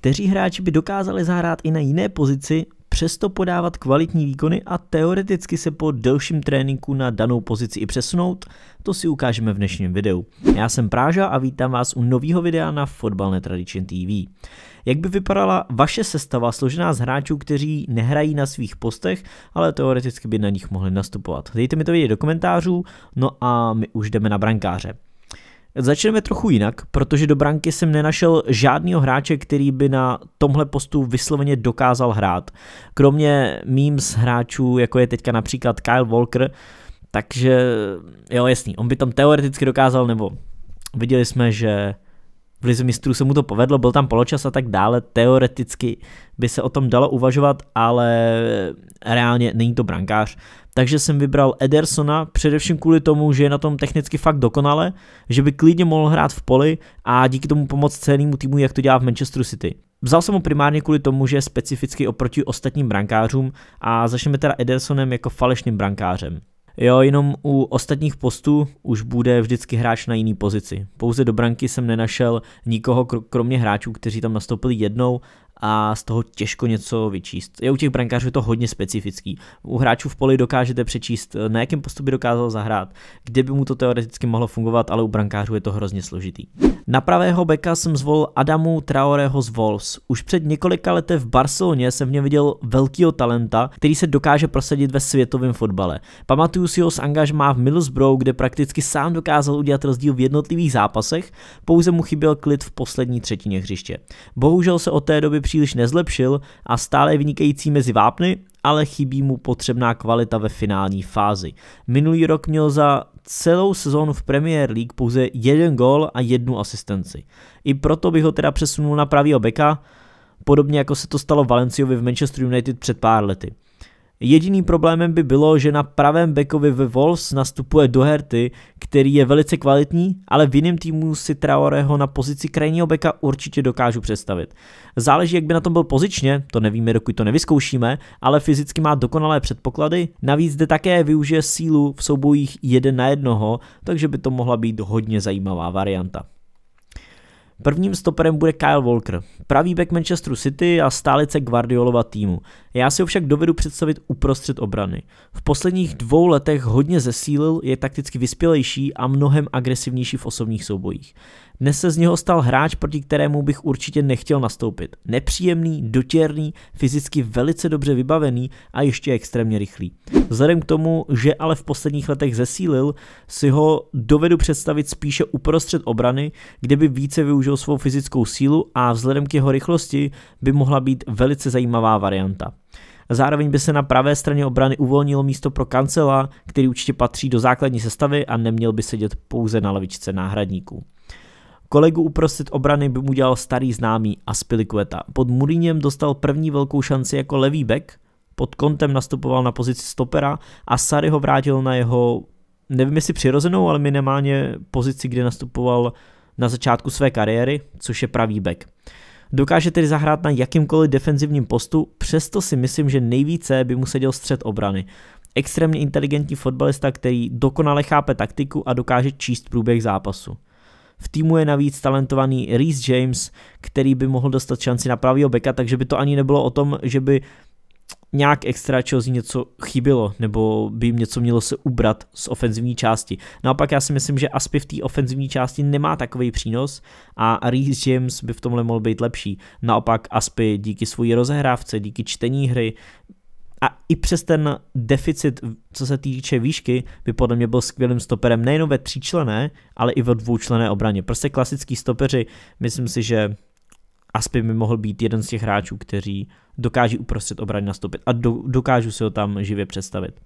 kteří hráči by dokázali zahrát i na jiné pozici, přesto podávat kvalitní výkony a teoreticky se po delším tréninku na danou pozici i přesunout, to si ukážeme v dnešním videu. Já jsem Práža a vítám vás u nového videa na Fotbal Netradition TV. Jak by vypadala vaše sestava složená z hráčů, kteří nehrají na svých postech, ale teoreticky by na nich mohli nastupovat? Dejte mi to vědět do komentářů, no a my už jdeme na brankáře. Začneme trochu jinak, protože do branky jsem nenašel žádného hráče, který by na tomhle postu vysloveně dokázal hrát. Kromě memes hráčů, jako je teďka například Kyle Walker, takže jo jasný, on by tam teoreticky dokázal, nebo viděli jsme, že v Lize mistrů se mu to povedlo, byl tam poločas a tak dále, teoreticky by se o tom dalo uvažovat, ale reálně není to brankář takže jsem vybral Edersona především kvůli tomu, že je na tom technicky fakt dokonale, že by klidně mohl hrát v poli a díky tomu pomoct celému týmu, jak to dělá v Manchesteru City. Vzal jsem ho primárně kvůli tomu, že je specificky oproti ostatním brankářům a začneme teda Edersonem jako falešným brankářem. Jo, jenom u ostatních postů už bude vždycky hráč na jiný pozici. Pouze do branky jsem nenašel nikoho, kromě hráčů, kteří tam nastoupili jednou a z toho těžko něco vyčíst. Je u těch brankářů je to hodně specifický. U hráčů v poli dokážete přečíst, eh, na jakém postupu dokázal zahrát, kde by mu to teoreticky mohlo fungovat, ale u brankářů je to hrozně složitý. Na pravého beka jsem zvolil Adamu Traoreho z Wolves. Už před několika lety v Barceloně jsem v něm viděl velkýho talenta, který se dokáže prosadit ve světovém fotbale. Pamatuju si ho z angažmá v Middlesbrough, kde prakticky sám dokázal udělat rozdíl v jednotlivých zápasech, pouze mu chyběl klid v poslední třetině hřiště. Bohužel se od té doby příliš nezlepšil a stále vynikající mezi vápny, ale chybí mu potřebná kvalita ve finální fázi. Minulý rok měl za celou sezónu v Premier League pouze jeden gol a jednu asistenci. I proto bych ho teda přesunul na pravýho beka, podobně jako se to stalo Valenciovi v Manchester United před pár lety. Jediným problémem by bylo, že na pravém bekovi ve Wolves nastupuje Doherty, který je velice kvalitní, ale v jiném týmu si Traoreho na pozici krajního beka určitě dokážu představit. Záleží, jak by na tom byl pozičně, to nevíme, dokud to nevyzkoušíme, ale fyzicky má dokonalé předpoklady, navíc zde také využije sílu v soubojích jeden na jednoho, takže by to mohla být hodně zajímavá varianta. Prvním stoperem bude Kyle Walker, pravý back Manchesteru City a stálice Guardiolova týmu. Já si ho však dovedu představit uprostřed obrany. V posledních dvou letech hodně zesílil, je takticky vyspělejší a mnohem agresivnější v osobních soubojích. Dnes se z něho stal hráč, proti kterému bych určitě nechtěl nastoupit. Nepříjemný, dotěrný, fyzicky velice dobře vybavený a ještě extrémně rychlý. Vzhledem k tomu, že ale v posledních letech zesílil, si ho dovedu představit spíše uprostřed obrany, kde by více využil svou fyzickou sílu a vzhledem k jeho rychlosti by mohla být velice zajímavá varianta. Zároveň by se na pravé straně obrany uvolnilo místo pro kancela, který určitě patří do základní sestavy a neměl by sedět pouze na lavičce náhradníků. Kolegu uprostřed obrany by mu dělal starý známý Aspilikueta. Pod Muriněm dostal první velkou šanci jako levý back, pod kontem nastupoval na pozici stopera a Sary ho vrátil na jeho, nevím jestli přirozenou, ale minimálně pozici, kde nastupoval na začátku své kariéry, což je pravý back. Dokáže tedy zahrát na jakýmkoliv defenzivním postu, přesto si myslím, že nejvíce by mu seděl střed obrany. Extrémně inteligentní fotbalista, který dokonale chápe taktiku a dokáže číst průběh zápasu. V týmu je navíc talentovaný Reese James, který by mohl dostat šanci na pravýho beka, takže by to ani nebylo o tom, že by nějak extra Chelsea něco chybilo, nebo by jim něco mělo se ubrat z ofenzivní části. Naopak já si myslím, že Aspy v té ofenzivní části nemá takový přínos a Reese James by v tomhle mohl být lepší. Naopak Aspy díky své rozehrávce, díky čtení hry a i přes ten deficit, co se týče výšky, by podle mě byl skvělým stoperem nejen ve tříčlené, ale i ve dvoučlené obraně. Prostě klasický stopeři, myslím si, že Aspy by mohl být jeden z těch hráčů, kteří dokáží uprostřed obrany nastoupit a do, dokážu si ho tam živě představit.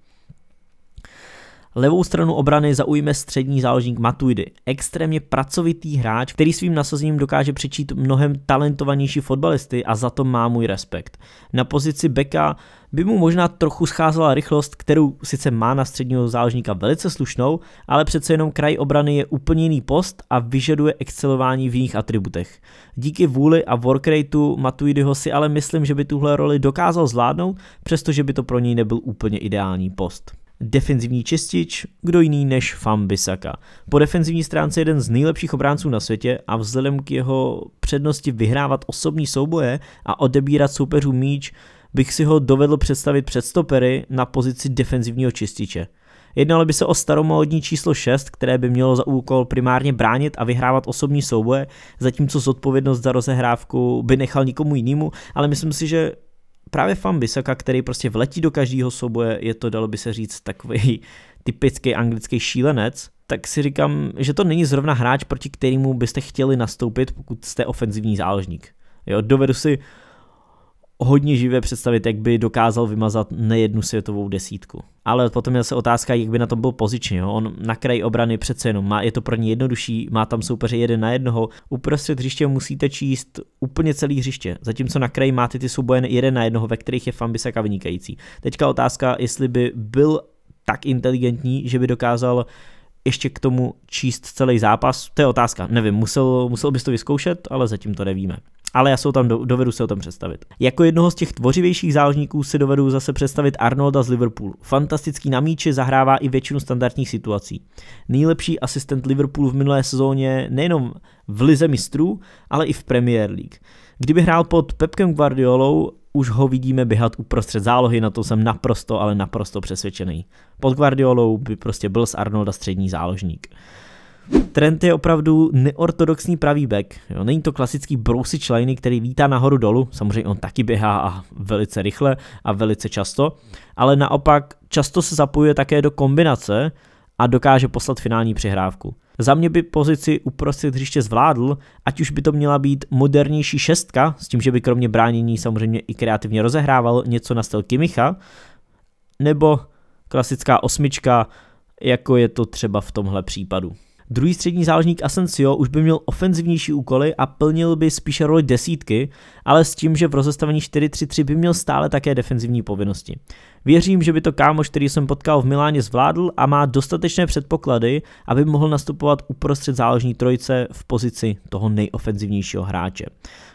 Levou stranu obrany zaujme střední záložník Matuidy, extrémně pracovitý hráč, který svým nasazením dokáže přečít mnohem talentovanější fotbalisty a za to má můj respekt. Na pozici beka by mu možná trochu scházela rychlost, kterou sice má na středního záložníka velice slušnou, ale přece jenom kraj obrany je úplně jiný post a vyžaduje excelování v jiných atributech. Díky vůli a workrateu Matuidyho si ale myslím, že by tuhle roli dokázal zvládnout, přestože by to pro něj nebyl úplně ideální post defenzivní čistič, kdo jiný než Fambisaka. Po defenzivní stránce jeden z nejlepších obránců na světě a vzhledem k jeho přednosti vyhrávat osobní souboje a odebírat soupeřů míč, bych si ho dovedl představit před stopery na pozici defenzivního čističe. Jednalo by se o staromodní číslo 6, které by mělo za úkol primárně bránit a vyhrávat osobní souboje, zatímco zodpovědnost za rozehrávku by nechal nikomu jinému, ale myslím si, že právě fan Bisaka, který prostě vletí do každého souboje, je to, dalo by se říct, takový typický anglický šílenec, tak si říkám, že to není zrovna hráč, proti kterému byste chtěli nastoupit, pokud jste ofenzivní záložník. Jo, dovedu si hodně živě představit, jak by dokázal vymazat nejednu světovou desítku. Ale potom je zase otázka, jak by na tom byl pozičně. Jo? On na kraji obrany přece jenom má, je to pro ně jednodušší, má tam soupeře jeden na jednoho. Uprostřed hřiště musíte číst úplně celý hřiště, zatímco na kraji máte ty souboje jeden na jednoho, ve kterých je Fambisaka vynikající. Teďka otázka, jestli by byl tak inteligentní, že by dokázal uh, ještě k tomu číst celý zápas, to je otázka, nevím, musel, musel bys to vyzkoušet, ale zatím to nevíme. Ale já se tam do, dovedu se o tom představit. Jako jednoho z těch tvořivějších záložníků si dovedu zase představit Arnolda z Liverpoolu. Fantastický na míči zahrává i většinu standardních situací. Nejlepší asistent Liverpoolu v minulé sezóně nejenom v Lize mistrů, ale i v Premier League. Kdyby hrál pod Pepkem Guardiolou, už ho vidíme běhat uprostřed zálohy, na to jsem naprosto, ale naprosto přesvědčený. Pod Guardiolou by prostě byl z Arnolda střední záložník. Trent je opravdu neortodoxní pravý back. Jo, není to klasický brousič liney, který vítá nahoru dolů. Samozřejmě on taky běhá a velice rychle a velice často. Ale naopak často se zapojuje také do kombinace a dokáže poslat finální přihrávku. Za mě by pozici uprostřed hřiště zvládl, ať už by to měla být modernější šestka, s tím, že by kromě bránění samozřejmě i kreativně rozehrával něco na styl Kimicha, nebo klasická osmička, jako je to třeba v tomhle případu. Druhý střední záložník Asensio už by měl ofenzivnější úkoly a plnil by spíše roli desítky, ale s tím, že v rozestavení 4-3-3 by měl stále také defenzivní povinnosti. Věřím, že by to kámoš, který jsem potkal v Miláně, zvládl a má dostatečné předpoklady, aby mohl nastupovat uprostřed záložní trojice v pozici toho nejofenzivnějšího hráče.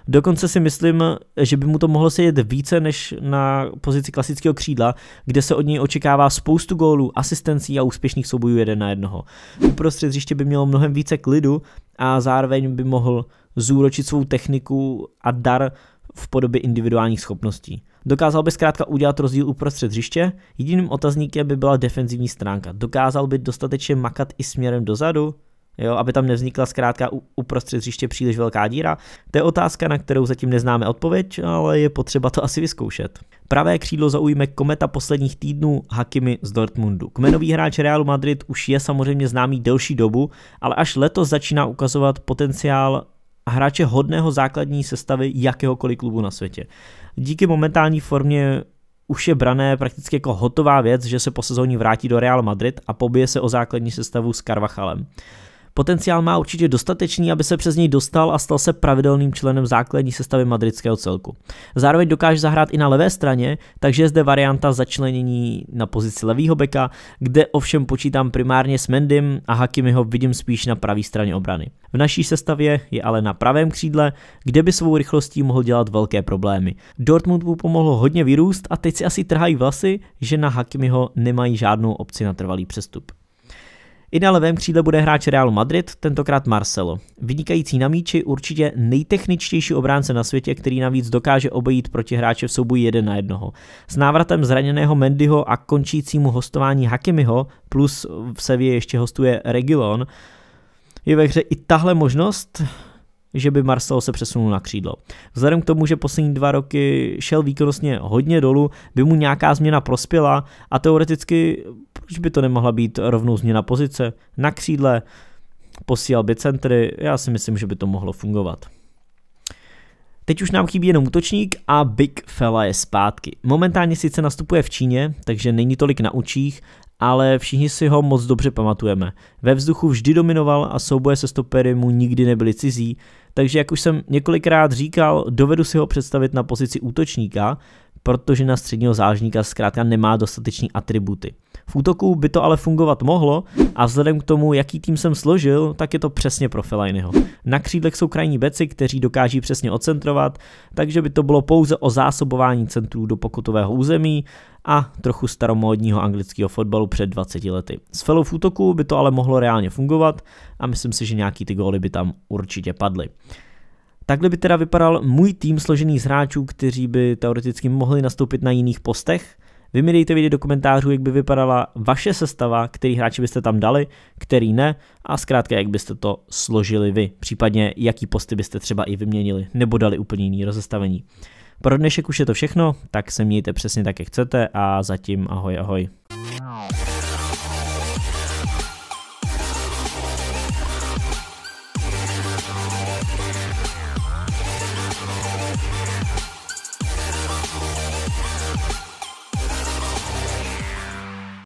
Dokonce si myslím, že by mu to mohlo sedět více než na pozici klasického křídla, kde se od něj očekává spoustu gólů, asistencí a úspěšných soubojů jeden na jednoho. Uprostřed hřiště by mělo mnohem více klidu a zároveň by mohl zúročit svou techniku a dar v podobě individuálních schopností. Dokázal by zkrátka udělat rozdíl uprostřed hřiště, jediným otazníkem by byla defenzivní stránka. Dokázal by dostatečně makat i směrem dozadu, jo, aby tam nevznikla zkrátka uprostřed hřiště příliš velká díra. To je otázka, na kterou zatím neznáme odpověď, ale je potřeba to asi vyzkoušet. Pravé křídlo zaujme kometa posledních týdnů Hakimi z Dortmundu. Kmenový hráč Realu Madrid už je samozřejmě známý delší dobu, ale až letos začíná ukazovat potenciál hráče hodného základní sestavy jakéhokoliv klubu na světě. Díky momentální formě už je brané prakticky jako hotová věc, že se po sezóně vrátí do Real Madrid a pobije se o základní sestavu s Carvachalem. Potenciál má určitě dostatečný, aby se přes něj dostal a stal se pravidelným členem základní sestavy madridského celku. Zároveň dokáže zahrát i na levé straně, takže je zde varianta začlenění na pozici levýho beka, kde ovšem počítám primárně s Mendym a Hakimiho vidím spíš na pravé straně obrany. V naší sestavě je ale na pravém křídle, kde by svou rychlostí mohl dělat velké problémy. Dortmund mu pomohlo hodně vyrůst a teď si asi trhají vlasy, že na Hakimiho nemají žádnou opci na trvalý přestup. I na levém křídle bude hráč Realu Madrid, tentokrát Marcelo. Vynikající na míči, určitě nejtechničtější obránce na světě, který navíc dokáže obejít proti hráče v souboji jeden na jednoho. S návratem zraněného Mendyho a končícímu hostování Hakimiho, plus v Sevě ještě hostuje Regilon, je ve hře i tahle možnost, že by Marcelo se přesunul na křídlo. Vzhledem k tomu, že poslední dva roky šel výkonnostně hodně dolů, by mu nějaká změna prospěla a teoreticky proč by to nemohla být rovnou změna pozice na křídle, posílal by centry, já si myslím, že by to mohlo fungovat. Teď už nám chybí jenom útočník a Big Fella je zpátky. Momentálně sice nastupuje v Číně, takže není tolik na učích, ale všichni si ho moc dobře pamatujeme. Ve vzduchu vždy dominoval a souboje se stopery mu nikdy nebyly cizí, takže jak už jsem několikrát říkal, dovedu si ho představit na pozici útočníka, protože na středního zážníka zkrátka nemá dostatečný atributy. V útoku by to ale fungovat mohlo a vzhledem k tomu, jaký tým jsem složil, tak je to přesně pro Felainyho. Na křídlech jsou krajní beci, kteří dokáží přesně ocentrovat, takže by to bylo pouze o zásobování centrů do pokutového území a trochu staromódního anglického fotbalu před 20 lety. S Felou v útoku by to ale mohlo reálně fungovat a myslím si, že nějaký ty góly by tam určitě padly. Takhle by teda vypadal můj tým složený z hráčů, kteří by teoreticky mohli nastoupit na jiných postech. Vy mi dejte vědět do komentářů, jak by vypadala vaše sestava, který hráči byste tam dali, který ne a zkrátka jak byste to složili vy, případně jaký posty byste třeba i vyměnili nebo dali úplně jiný rozestavení. Pro dnešek už je to všechno, tak se mějte přesně tak, jak chcete a zatím ahoj ahoj.